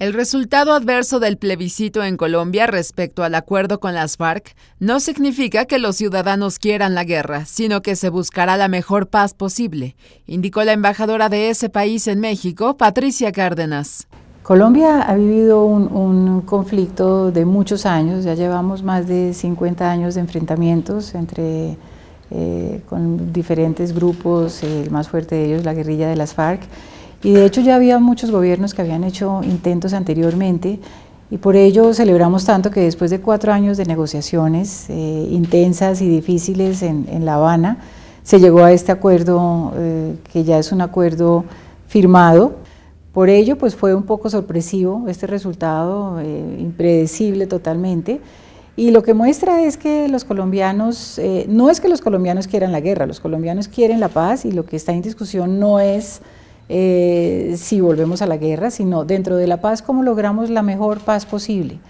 El resultado adverso del plebiscito en Colombia respecto al acuerdo con las FARC no significa que los ciudadanos quieran la guerra, sino que se buscará la mejor paz posible, indicó la embajadora de ese país en México, Patricia Cárdenas. Colombia ha vivido un, conflicto de muchos años, ya llevamos más de 50 años de enfrentamientos entre eh, con diferentes grupos, el más fuerte de ellos, la guerrilla de las FARC, y de hecho ya había muchos gobiernos que habían hecho intentos anteriormente y por ello celebramos tanto que después de cuatro años de negociaciones eh, intensas y difíciles en, La Habana, se llegó a este acuerdo eh, que ya es un acuerdo firmado. Por ello pues fue un poco sorpresivo este resultado, eh, impredecible totalmente. Y lo que muestra es que los colombianos, no es que los colombianos quieran la guerra, los colombianos quieren la paz y lo que está en discusión no es eh, si volvemos a la guerra, sino dentro de la paz, cómo logramos la mejor paz posible.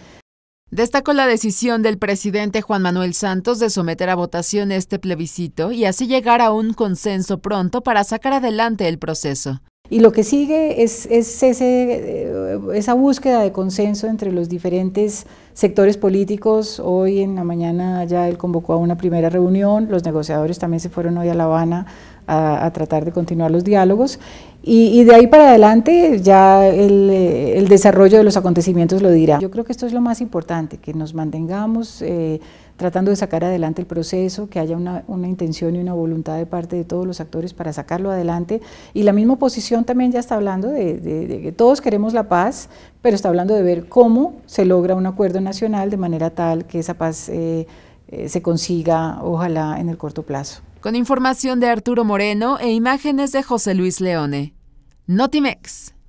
Destacó la decisión del presidente Juan Manuel Santos de someter a votación este plebiscito y así llegar a un consenso pronto para sacar adelante el proceso. Y lo que sigue es, ese, eh, esa búsqueda de consenso entre los diferentes sectores políticos. Hoy en la mañana ya él convocó a una primera reunión, los negociadores también se fueron hoy a La Habana a, tratar de continuar los diálogos. Y, de ahí para adelante ya eh, el, desarrollo de los acontecimientos lo dirá. Yo creo que esto es lo más importante, que nos mantengamos... Eh, tratando de sacar adelante el proceso, que haya una, intención y una voluntad de parte de todos los actores para sacarlo adelante. Y la misma oposición también ya está hablando de, que todos queremos la paz, pero está hablando de ver cómo se logra un acuerdo nacional de manera tal que esa paz eh, eh, se consiga, ojalá, en el corto plazo. Con información de Arturo Moreno e imágenes de José Luis Leone. Notimex.